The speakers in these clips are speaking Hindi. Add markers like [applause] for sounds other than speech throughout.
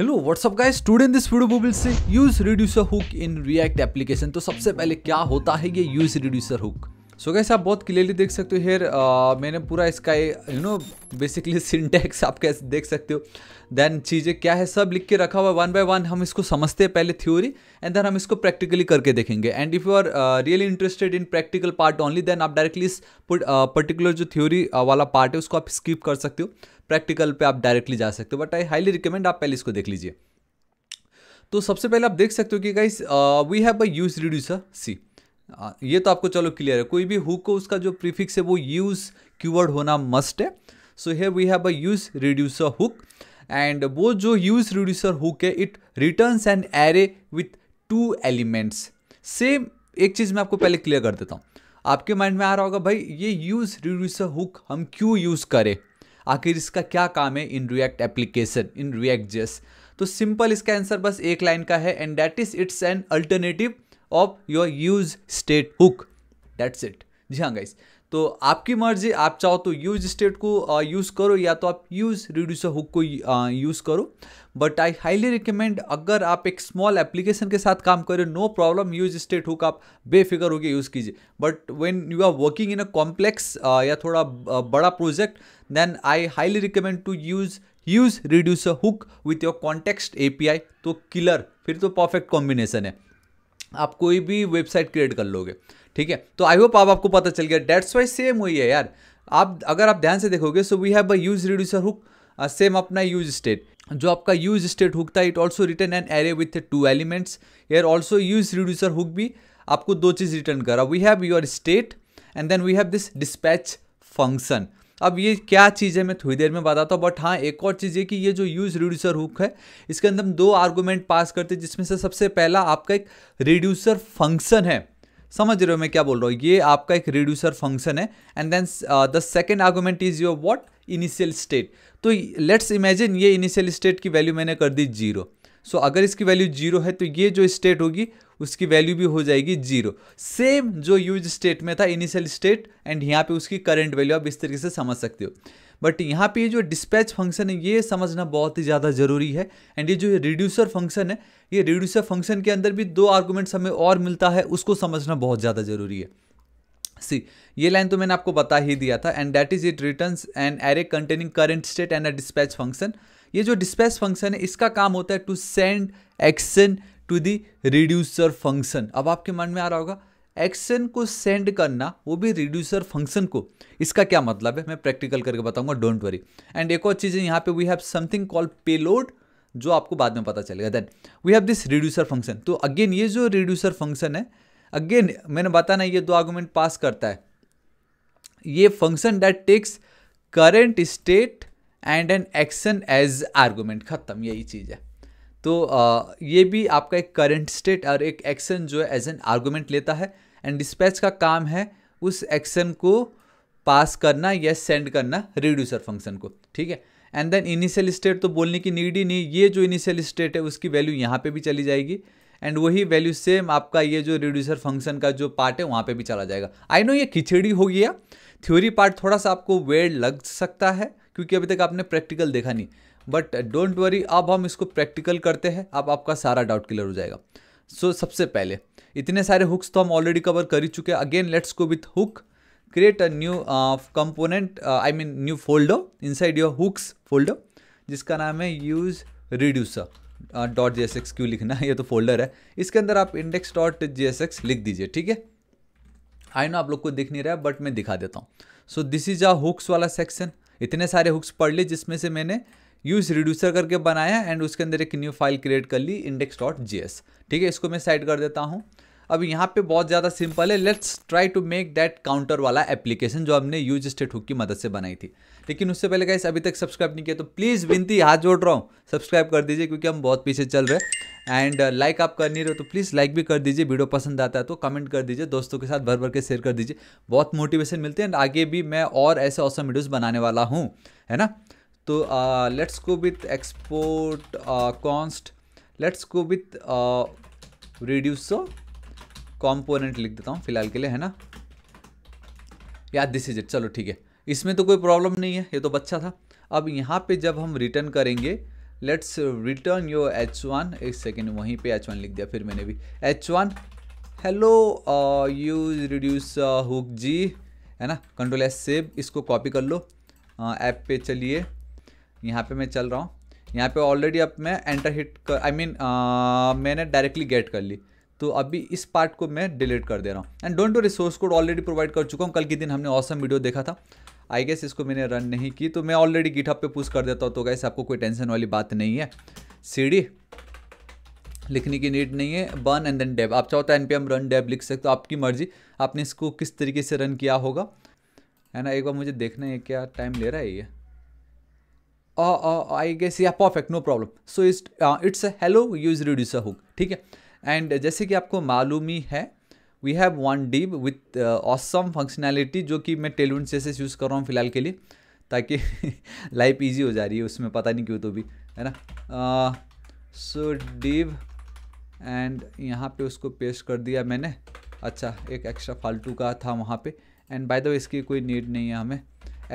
Hello what's up guys student this video we see use reducer hook in react application तो सबसे पहले क्या होता है ये use reducer hook so guys आप बहुत क्लियरली देख सकते हो हेयर uh, मैंने पूरा इसका यू नो बेसिकली सिंटेक्स आप कैसे देख सकते हो देन चीज़ें क्या है सब लिख के रखा हुआ है वन बाय वन हम इसको समझते हैं पहले थ्योरी एंड देन हम इसको प्रैक्टिकली करके देखेंगे and if you are really interested in practical part only then आप डायरेक्टली इस पर्टिकुलर uh, जो थ्योरी uh, वाला पार्ट है उसको आप स्किप कर सकते हो प्रैक्टिकल पे आप डायरेक्टली जा सकते हो बट आई हाईली रिकमेंड आप पहले इसको देख लीजिए तो सबसे पहले आप देख सकते हो कि guys we have a use reducer see ये तो आपको चलो क्लियर है कोई भी हुक को उसका जो प्रीफिक्स है वो यूज क्यूवर्ड होना मस्ट है so here we have a use reducer hook and वो जो यूज रिड्यूसर हुक है it returns an array with two elements same एक चीज़ मैं आपको पहले क्लियर कर देता हूँ आपके माइंड में आ रहा होगा भाई ये यूज रिड्यूसर हुक हम क्यों यूज़ करें आखिर इसका क्या काम है in react application in react JS तो सिंपल इसका आंसर बस एक लाइन का है and that is it's an alternative of your use state hook that's it जी हाँ गाइस तो आपकी मर्जी आप चाहो तो यूज स्टेट को यूज़ करो या तो आप यूज़ रिड्यूसर हुक को यूज़ करो बट आई हाईली रिकमेंड अगर आप एक स्मॉल एप्लीकेशन के साथ काम करें no problem use state hook आप बेफिक्र होकर यूज़ कीजिए but when you are working in a complex या थोड़ा बड़ा project then I highly recommend to use use a hook with your context A P I तो किलर फिर तो परफेक्ट कॉम्बिनेशन है आप कोई भी वेबसाइट क्रिएट कर लोगे ठीक है तो आई होप आप आपको पता चल गया डेट्स वाई सेम हुई है यार आप अगर आप ध्यान से देखोगे so we have a use reducer hook same अपना यूज स्टेट जो आपका यूज स्टेट हुक था it also return an array with two elements यार ऑल्सो यूज रिड्यूसर हुक भी आपको दो चीज़ रिटर्न करा we have your state and then we have this dispatch function अब ये क्या चीज़ है मैं थोड़ी देर में बताता हूँ बट हाँ एक और चीज़ ये कि ये जो यूज़ रिड्यूसर हुक है इसके अंदर हम दो आर्गूमेंट पास करते हैं जिसमें से सबसे पहला आपका एक रिड्यूसर फंक्शन है समझ रहे हो मैं क्या बोल रहा हूँ ये आपका एक रिड्यूसर फंक्शन है and then the second argument is your what initial state तो लेट्स इमेजिन ये इनिशियल स्टेट की वैल्यू मैंने कर दी जीरो सो so, अगर इसकी वैल्यू जीरो है तो ये जो स्टेट होगी उसकी वैल्यू भी हो जाएगी जीरो सेम जो यूज स्टेट में था इनिशियल स्टेट एंड यहाँ पे उसकी करंट वैल्यू आप इस तरीके से समझ सकते हो बट यहाँ पे जो डिस्पैच फंक्शन है ये समझना बहुत ही ज़्यादा ज़रूरी है एंड ये जो रिड्यूसर फंक्शन है ये रिड्यूसर फंक्शन के अंदर भी दो आर्गूमेंट्स हमें और मिलता है उसको समझना बहुत ज़्यादा ज़रूरी है सी ये लाइन तो मैंने आपको बता ही दिया था and that is it return an array containing current state and a dispatch function ये जो डिस्पैच फंक्शन है इसका काम होता है to send action to the reducer function अब आपके मन में आ रहा होगा एक्शन को सेंड करना वो भी रिड्यूसर फंक्शन को इसका क्या मतलब है मैं प्रैक्टिकल करके बताऊंगा डोंट वरी एंड एक और चीज़ है यहाँ पे we have something call payload जो आपको बाद में पता चलेगा then we have this reducer function तो अगेन ये जो रिड्यूसर फंक्शन है अगेन मैंने बताना ये दो आर्गूमेंट पास करता है ये function that takes current state and an action as argument खत्म यही चीज़ है तो ये भी आपका एक करंट स्टेट और एक एक्शन जो है एज एन आर्गूमेंट लेता है एंड डिस्पैच का काम है उस एक्शन को पास करना या सेंड करना रिड्यूसर फंक्शन को ठीक है एंड देन इनिशियल स्टेट तो बोलने की नीड ही नहीं ये जो इनिशियल स्टेट है उसकी वैल्यू यहाँ पे भी चली जाएगी एंड वही वैल्यू सेम आपका ये जो रिड्यूसर फंक्शन का जो पार्ट है वहाँ पे भी चला जाएगा आई नो ये खिचड़ी हो गया थ्योरी पार्ट थोड़ा सा आपको वेड लग सकता है क्योंकि अभी तक आपने प्रैक्टिकल देखा नहीं बट डोंट वरी अब हम इसको प्रैक्टिकल करते हैं अब आपका सारा डाउट क्लियर हो जाएगा सो so, सबसे पहले इतने सारे हुक्स तो हम ऑलरेडी कवर कर ही चुके हैं again let's go with hook create a new component I mean new folder new folder inside your जिसका नाम है use reducer dot J S X Q लिखना [laughs] ये तो फोल्डर है इसके अंदर आप index dot J S X लिख दीजिए ठीक है आई नो आप लोग को दिख नहीं रहा है बट मैं दिखा देता हूँ so this is a hooks वाला सेक्शन इतने सारे हुक्स पढ़ लिए जिसमें से मैंने यूज रिड्यूसर करके बनाया एंड उसके अंदर एक न्यू फाइल क्रिएट कर ली इंडेक्स डॉट जी एस ठीक है इसको मैं साइड कर देता हूँ अब यहाँ पे बहुत ज़्यादा सिंपल है let's try to make that counter वाला एप्लीकेशन जो हमने यूज स्टेट हुक की मदद से बनाई थी लेकिन उससे पहले कैसे अभी तक सब्सक्राइब नहीं किया तो प्लीज़ विनती हाथ जोड़ रहा हूँ सब्सक्राइब कर दीजिए क्योंकि हम बहुत पीछे चल रहे हैं एंड लाइक uh, आप कर नहीं रहे हो तो प्लीज़ लाइक भी कर दीजिए वीडियो पसंद आता है तो कमेंट कर दीजिए दोस्तों के साथ भर भर के शेयर कर दीजिए बहुत मोटिवेशन मिलती है एंड आगे भी मैं और ऐसे ऑसम वीडियोज़ बनाने वाला हूँ है ना तो let's go with export const let's go with reduce component लिख देता हूँ फिलहाल के लिए है ना या दिस इज इट चलो ठीक है इसमें तो कोई प्रॉब्लम नहीं है ये तो बच्चा था अब यहाँ पे जब हम रिटर्न करेंगे let's return your H one एक सेकेंड वहीं पे एच वन लिख दिया फिर मैंने भी H one hello use reduce hook जी है ना कंट्रोल एस सेव इसको कॉपी कर लो ऐप पे चलिए यहाँ पे मैं चल रहा हूँ यहाँ पे ऑलरेडी अब मैं एंटर हिट कर I I mean mean, uh, मैंने डायरेक्टली गेट कर ली तो अभी इस पार्ट को मैं डिलीट कर दे रहा हूँ and don't do resource code already provide कर चुका हूँ कल के दिन हमने ऑसम वीडियो देखा था आई गेस इसको मैंने रन नहीं की तो मैं ऑलरेडी गिटअप पे पुश कर देता हूँ तो गैस आपको कोई टेंशन वाली बात नहीं है सीढ़ी लिखने की नीड नहीं है बर्न एंड देन डेब आप चाहो तो N P M run dev लिख सकते हो आपकी मर्जी आपने इसको किस तरीके से रन किया होगा है ना एक बार मुझे देखना है क्या टाइम ले रहा है ये आई गेस या perfect no problem so it's it's a hello use reducer hook ठीक है एंड जैसे कि आपको मालूम ही है we have one div with awesome functionality जो कि मैं टेलविन सेसेस यूज़ कर रहा हूँ फिलहाल के लिए ताकि लाइफ [laughs] ईजी हो जा रही है उसमें पता नहीं क्यों तो भी है ना सो डीव एंड यहाँ पे उसको पेस्ट कर दिया मैंने अच्छा एक एक्स्ट्रा फालतू का था वहाँ पे एंड बाय द वे इसकी कोई नीड नहीं है हमें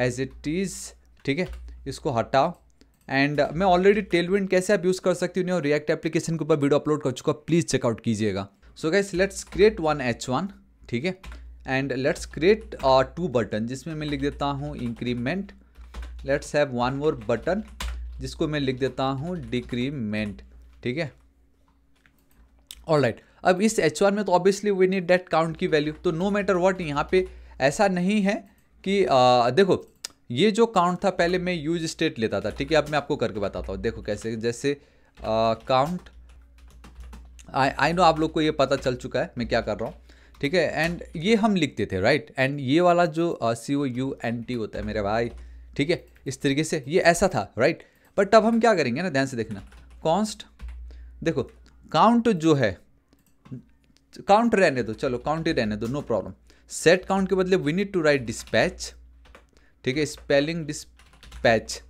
एज इट इज़ ठीक है इसको हटाओ एंड मैं ऑलरेडी टेलविंड कैसे आप यूज़ कर सकती हूँ रिएक्ट एप्लीकेशन के ऊपर वीडियो अपलोड कर चुका प्लीज़ चेकआउट कीजिएगा so guys let's create one H one ठीक है and let's create two button जिसमें मैं लिख देता हूँ increment let's have one more button जिसको मैं लिख देता हूँ डिक्रीमेंट ठीक है ऑल राइट right. अब इस एच वन में तो obviously we need that count की वैल्यू तो नो मैटर वॉट यहाँ पे ऐसा नहीं है कि आ, uh, देखो ये जो काउंट था पहले मैं यूज स्टेट लेता था ठीक है अब मैं आपको करके बताता हूँ देखो कैसे जैसे काउंट आई नो आप लोग को ये पता चल चुका है मैं क्या कर रहा हूँ ठीक है एंड ये हम लिखते थे राइट right? एंड ये वाला जो C O U N T होता है मेरे भाई ठीक है इस तरीके से ये ऐसा था राइट right? बट अब हम क्या करेंगे ना ध्यान से देखना कॉन्स्ट देखो काउंट जो है काउंट रहने दो चलो काउंट ही रहने दो नो प्रॉब्लम सेट काउंट के बदले we need to write dispatch ठीक है spelling dispatch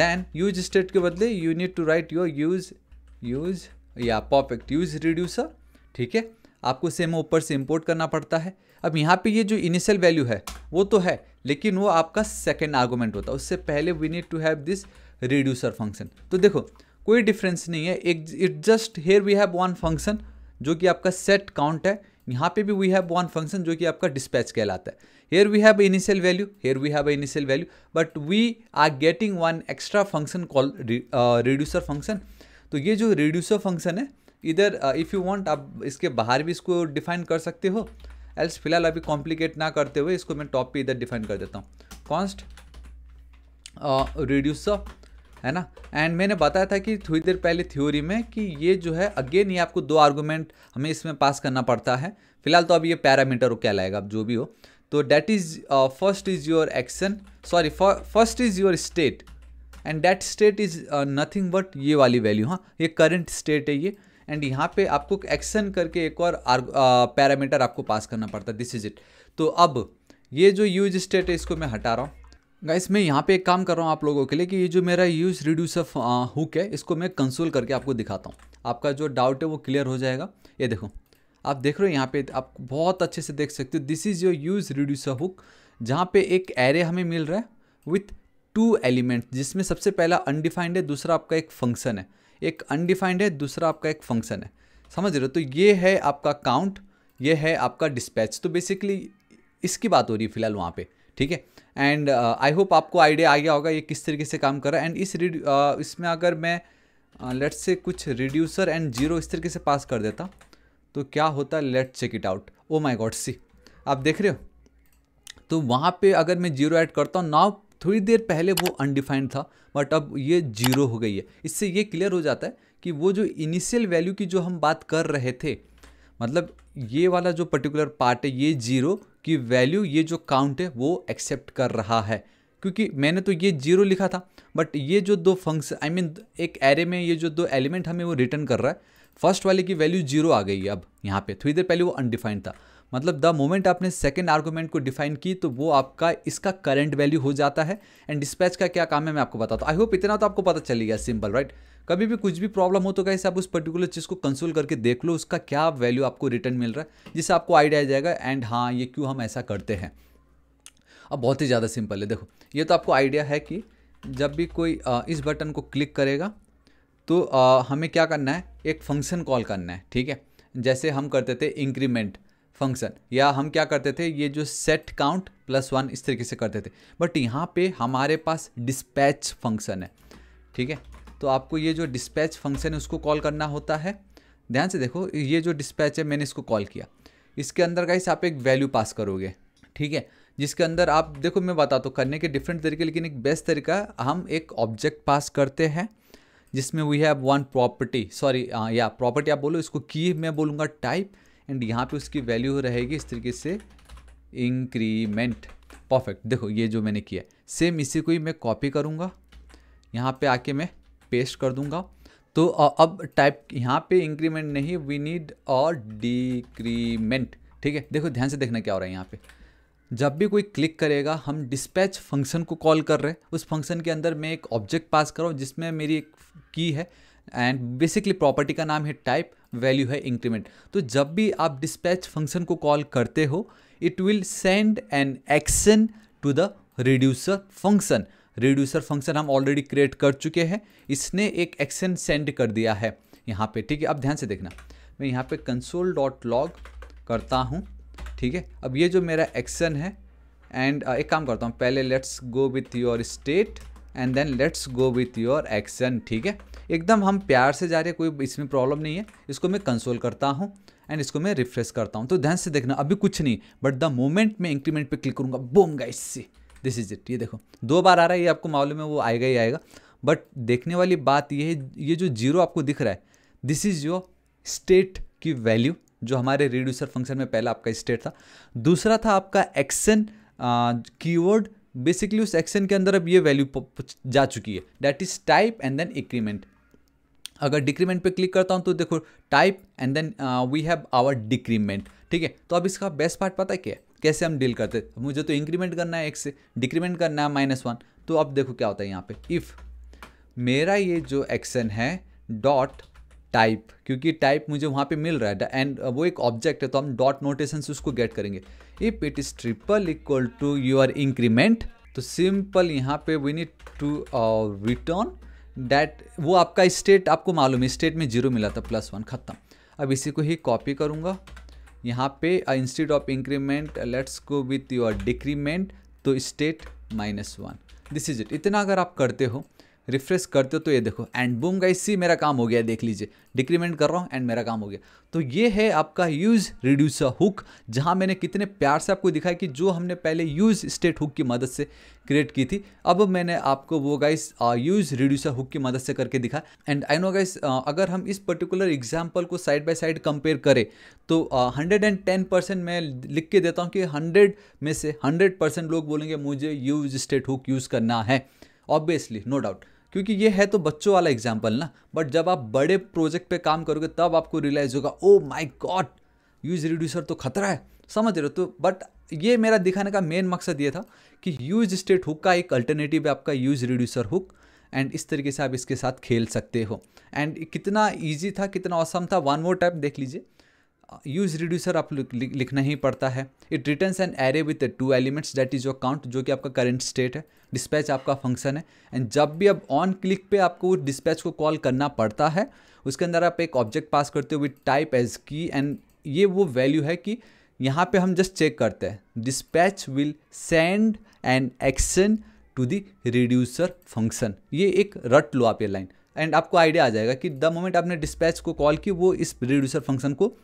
then use state के बदले you need to write your use use या परफेक्ट यूज रिड्यूसर ठीक है आपको सेम ऊपर से इम्पोर्ट करना पड़ता है अब यहाँ पे ये जो इनिशियल वैल्यू है वो तो है लेकिन वो आपका सेकेंड आर्गूमेंट होता है उससे पहले we need to have this reducer function तो देखो कोई डिफरेंस नहीं है एक it just here we have one function जो कि आपका सेट काउंट है यहाँ पे भी वी हैव वन फंक्शन जो कि आपका डिस्पैच कहलाता है here we have initial value here we have initial value but we are getting one extra function call reducer function तो ये जो रिड्यूसर फंक्शन है इधर इफ़ यू वांट आप इसके बाहर भी इसको डिफाइन कर सकते हो एल्स फिलहाल अभी कॉम्प्लिकेट ना करते हुए इसको मैं टॉप पे इधर डिफाइन कर देता हूँ कॉन्स्ट रिड्यूसर uh, है ना एंड मैंने बताया था कि थोड़ी देर पहले थ्योरी में कि ये जो है अगेन ये आपको दो आर्गूमेंट हमें इसमें पास करना पड़ता है फिलहाल तो अब ये पैरामीटर हो क्या लाएगा अब जो भी हो तो that is first is your action sorry first is your state and that state is nothing but ये वाली वैल्यू हाँ ये करंट स्टेट है ये एंड यहाँ पे आपको एक्शन करके एक और पैरामीटर uh, आपको पास करना पड़ता है दिस इज़ इट तो अब ये जो यूज स्टेट है इसको मैं हटा रहा हूँ गाइस मैं यहाँ पे एक काम कर रहा हूँ आप लोगों के लिए कि ये जो मेरा यूज रिड्यूस ऑफ हुक है इसको मैं कंसोल करके आपको दिखाता हूँ आपका जो डाउट है वो क्लियर हो जाएगा ये देखो आप देख रहे हो यहाँ पे आप बहुत अच्छे से देख सकते हो this is your use reduce of hook जहाँ पे एक एरे हमें मिल रहा है विथ टू एलिमेंट जिसमें सबसे पहला अनडिफाइंड है दूसरा आपका एक फंक्शन है एक अनडिफाइंड है दूसरा आपका एक फंक्शन है समझ रहे हो तो ये है आपका काउंट ये है आपका डिस्पैच तो बेसिकली इसकी बात हो रही है फिलहाल वहाँ पर ठीक है एंड आई होप आपको आइडिया आ गया होगा ये किस तरीके से काम कर रहा है एंड इस uh, इसमें अगर मैं लेट्स uh, से कुछ रिड्यूसर एंड जीरो इस तरीके से पास कर देता तो क्या होता है let check it out oh my god see आप देख रहे हो तो वहाँ पे अगर मैं जीरो ऐड करता हूँ नाव थोड़ी देर पहले वो अनडिफाइंड था बट अब ये जीरो हो गई है इससे ये क्लियर हो जाता है कि वो जो इनिशियल वैल्यू की जो हम बात कर रहे थे मतलब ये वाला जो पर्टिकुलर पार्ट है ये जीरो की वैल्यू ये जो काउंट है वो एक्सेप्ट कर रहा है क्योंकि मैंने तो ये जीरो लिखा था बट ये जो दो फंक्शन आई मीन एक एरे में ये जो दो एलिमेंट हमें वो रिटर्न कर रहा है फर्स्ट वाले की वैल्यू जीरो आ गई है अब यहाँ पे थोड़ी देर पहले वो अनडिफाइंड था मतलब द मोमेंट आपने सेकेंड आर्गूमेंट को डिफाइन की तो वो आपका इसका करंट वैल्यू हो जाता है एंड डिस्पैच का क्या काम है मैं आपको बताता हूँ आई होप इतना तो आपको पता चल गया सिंपल राइट right? कभी भी कुछ भी प्रॉब्लम हो तो कैसे आप उस पर्टिकुलर चीज़ को कंसोल करके देख लो उसका क्या वैल्यू आपको रिटर्न मिल रहा है जिससे आपको आइडिया आ जाएगा एंड हाँ ये क्यों हम ऐसा करते हैं अब बहुत ही ज़्यादा सिंपल है देखो ये तो आपको आइडिया है कि जब भी कोई इस बटन को क्लिक करेगा तो हमें क्या करना है एक फंक्शन कॉल करना है ठीक है जैसे हम करते थे इंक्रीमेंट फंक्शन या हम क्या करते थे ये जो सेट काउंट प्लस वन इस तरीके से करते थे बट यहाँ पे हमारे पास डिस्पैच फंक्शन है ठीक है तो आपको ये जो डिस्पैच फंक्शन है उसको कॉल करना होता है ध्यान से देखो ये जो डिस्पैच है मैंने इसको कॉल किया इसके अंदर का आप एक वैल्यू पास करोगे ठीक है जिसके अंदर आप देखो मैं बताता तो, हूँ करने के डिफरेंट तरीके लेकिन एक बेस्ट तरीका हम एक ऑब्जेक्ट पास करते हैं जिसमें we have one property sorry या प्रॉपर्टी आप बोलो इसको की मैं बोलूँगा टाइप एंड यहाँ पे उसकी वैल्यू रहेगी इस तरीके से इंक्रीमेंट परफेक्ट देखो ये जो मैंने किया सेम इसी को ही मैं कॉपी करूँगा यहाँ पे आके मैं पेस्ट कर दूंगा तो अब टाइप यहाँ पे इंक्रीमेंट नहीं वी नीड और डिक्रीमेंट ठीक है देखो ध्यान से देखना क्या हो रहा है यहाँ पे जब भी कोई क्लिक करेगा हम डिस्पैच फंक्शन को कॉल कर रहे हैं उस फंक्शन के अंदर मैं एक ऑब्जेक्ट पास कर रहा हूँ जिसमें मेरी एक की है एंड बेसिकली प्रॉपर्टी का नाम है टाइप वैल्यू है इंक्रीमेंट तो जब भी आप डिस्पैच फंक्शन को कॉल करते हो it will send an action to the reducer function reducer function हम ऑलरेडी क्रिएट कर चुके हैं इसने एक एक्शन सेंड कर दिया है यहाँ पे ठीक है अब ध्यान से देखना मैं यहाँ पे कंसोल डॉट लॉग करता हूँ ठीक है अब ये जो मेरा एक्शन है एंड एक काम करता हूँ पहले let's go with your state and then let's go with your action ठीक है एकदम हम प्यार से जा रहे हैं कोई इसमें प्रॉब्लम नहीं है इसको मैं कंसोल करता हूँ एंड इसको मैं रिफ्रेश करता हूँ तो ध्यान से देखना अभी कुछ नहीं बट द मोमेंट मैं इंक्रीमेंट पे क्लिक करूँगा boom guys see this is it ये देखो दो बार आ रहा है ये आपको मालूम है वो आएगा ही आएगा बट देखने वाली बात ये है ये जो जीरो आपको दिख रहा है दिस इज़ योर स्टेट की वैल्यू जो हमारे रिड्यूसर फंक्शन में पहला आपका स्टेट था दूसरा था आपका एक्शन कीवर्ड बेसिकली उस एक्शन के अंदर अब ये वैल्यू जा चुकी है that is type and then increment अगर डिक्रीमेंट पे क्लिक करता हूँ तो देखो type and then we have our decrement ठीक है तो अब इसका बेस्ट पार्ट पता है क्या है कैसे हम डील करते मुझे तो इंक्रीमेंट करना है एक से डिक्रीमेंट करना है माइनस वन तो अब देखो क्या होता है यहाँ पे इफ़ मेरा ये जो एक्शन है डॉट टाइप क्योंकि टाइप मुझे वहाँ पे मिल रहा है एंड वो एक ऑब्जेक्ट है तो हम डॉट नोटेशन से उसको गेट करेंगे if it is triple equal to your increment तो सिंपल यहाँ पे we need to return that वो आपका स्टेट आपको मालूम है स्टेट में जीरो मिला था प्लस वन ख़त्म अब इसी को ही कॉपी करूँगा यहाँ पे instead of increment let's go with your decrement तो state minus one this is it इतना अगर आप करते हो रिफ्रेश करते हो तो ये देखो एंड बूम गाइस सी मेरा काम हो गया देख लीजिए डिक्रीमेंट कर रहा हूँ एंड मेरा काम हो गया तो ये है आपका यूज रिड्यूसर हुक जहाँ मैंने कितने प्यार से आपको दिखाया कि जो हमने पहले यूज स्टेट हुक की मदद से क्रिएट की थी अब मैंने आपको वो गाइस यूज रिड्यूसर हुक की मदद से करके दिखा एंड आई नो गाइस अगर हम इस पर्टिकुलर एग्जाम्पल को साइड बाई साइड कंपेयर करें तो हंड्रेड एंड टेन परसेंट मैं लिख के देता हूँ कि हंड्रेड में से हंड्रेड परसेंट लोग बोलेंगे मुझे यूज स्टेट हुक यूज़ करना है ऑब्वियसली नो डाउट क्योंकि ये है तो बच्चों वाला एग्जाम्पल ना बट जब आप बड़े प्रोजेक्ट पे काम करोगे तब आपको रियलाइज होगा oh my god use reducer तो खतरा है समझ रहे हो तो बट ये मेरा दिखाने का मेन मकसद ये था कि यूज स्टेट हुक का एक अल्टरनेटिव है आपका यूज रिड्यूसर हुक एंड इस तरीके से आप इसके साथ खेल सकते हो एंड कितना ईजी था कितना औसम था वन मोर टाइप देख लीजिए यूज रिड्यूसर आप लिखना ही पड़ता है it returns an array with two elements that is your count जो कि आपका करेंट स्टेट है डिस्पैच आपका फंक्शन है एंड जब भी अब ऑन क्लिक पे आपको उस डिस्पैच को कॉल करना पड़ता है उसके अंदर आप एक ऑब्जेक्ट पास करते हो with type as key and ये वो वैल्यू है कि यहाँ पे हम जस्ट चेक करते हैं dispatch will send and action to the reducer function ये एक रट लो आप ये लाइन एंड आपको आइडिया आ जाएगा कि द मोमेंट आपने डिस्पैच को कॉल की वो इस रिड्यूसर फंक्शन को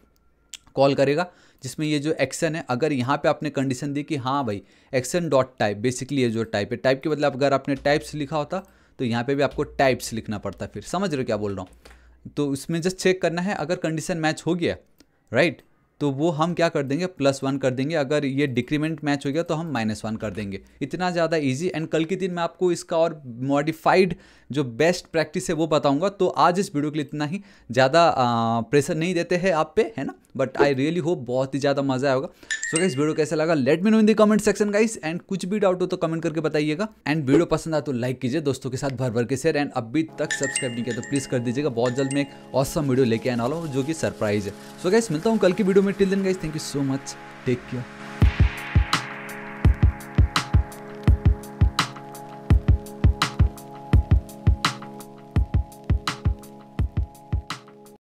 कॉल करेगा जिसमें ये जो एक्शन है अगर यहाँ पे आपने कंडीशन दी कि हाँ भाई एक्शन डॉट टाइप बेसिकली ये जो टाइप है टाइप के बदले अगर आपने टाइप्स लिखा होता तो यहाँ पे भी आपको टाइप्स लिखना पड़ता फिर समझ रहे हो क्या बोल रहा हूँ तो उसमें जस्ट चेक करना है अगर कंडीशन मैच हो गया राइट तो वो हम क्या कर देंगे प्लस वन कर देंगे अगर ये डिक्रीमेंट मैच हो गया तो हम माइनस वन कर देंगे इतना ज़्यादा ईजी एंड कल के दिन मैं आपको इसका और मॉडिफाइड जो बेस्ट प्रैक्टिस है वो बताऊँगा तो आज इस वीडियो के लिए इतना ही ज़्यादा प्रेशर नहीं देते हैं आप पे है ना बट आई रियली होप बहुत ही ज़्यादा मज़ा आएगा सो गाइस वीडियो कैसा लगा let me know in the comment section guys and कुछ भी डाउट हो तो कमेंट करके बताइएगा एंड वीडियो पसंद आ तो लाइक कीजिए दोस्तों के साथ भर भर के शेयर एंड अभी तक सब्सक्राइब नहीं किया तो प्लीज कर दीजिएगा बहुत जल्द मैं एक औसम वीडियो लेके आने वाला हूँ जो कि सरप्राइज है सो so गाइस मिलता हूँ कल की वीडियो में till then guys thank you so much take care